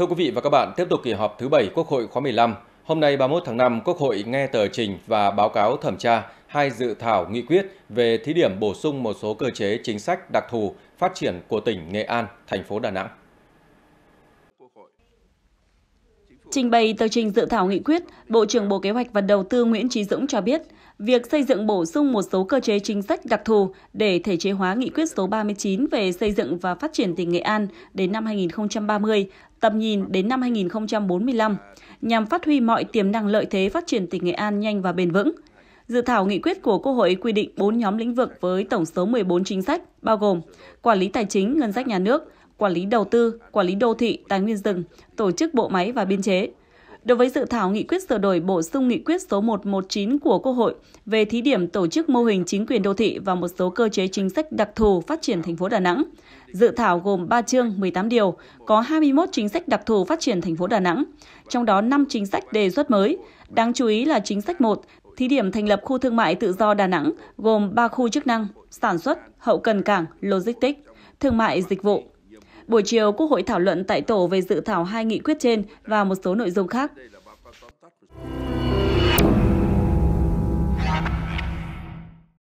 Thưa quý vị và các bạn, tiếp tục kỳ họp thứ 7 Quốc hội khóa 15. Hôm nay 31 tháng 5, Quốc hội nghe tờ trình và báo cáo thẩm tra hai dự thảo nghị quyết về thí điểm bổ sung một số cơ chế chính sách đặc thù phát triển của tỉnh Nghệ An, thành phố Đà Nẵng. Trình bày tờ trình dự thảo nghị quyết, Bộ trưởng Bộ Kế hoạch và Đầu tư Nguyễn Trí Dũng cho biết, việc xây dựng bổ sung một số cơ chế chính sách đặc thù để thể chế hóa nghị quyết số 39 về xây dựng và phát triển tỉnh Nghệ An đến năm 2030, tầm nhìn đến năm 2045, nhằm phát huy mọi tiềm năng lợi thế phát triển tỉnh Nghệ An nhanh và bền vững. Dự thảo nghị quyết của Quốc hội quy định 4 nhóm lĩnh vực với tổng số 14 chính sách, bao gồm quản lý tài chính, ngân sách nhà nước, quản lý đầu tư, quản lý đô thị, tài nguyên rừng, tổ chức bộ máy và biên chế. Đối với dự thảo nghị quyết sửa đổi bổ sung nghị quyết số 119 của Quốc hội về thí điểm tổ chức mô hình chính quyền đô thị và một số cơ chế chính sách đặc thù phát triển thành phố Đà Nẵng. Dự thảo gồm 3 chương 18 điều, có 21 chính sách đặc thù phát triển thành phố Đà Nẵng, trong đó 5 chính sách đề xuất mới. Đáng chú ý là chính sách 1, thí điểm thành lập khu thương mại tự do Đà Nẵng gồm 3 khu chức năng: sản xuất, hậu cần cảng, logistics, thương mại dịch vụ. Buổi chiều, Quốc hội thảo luận tại tổ về dự thảo hai nghị quyết trên và một số nội dung khác.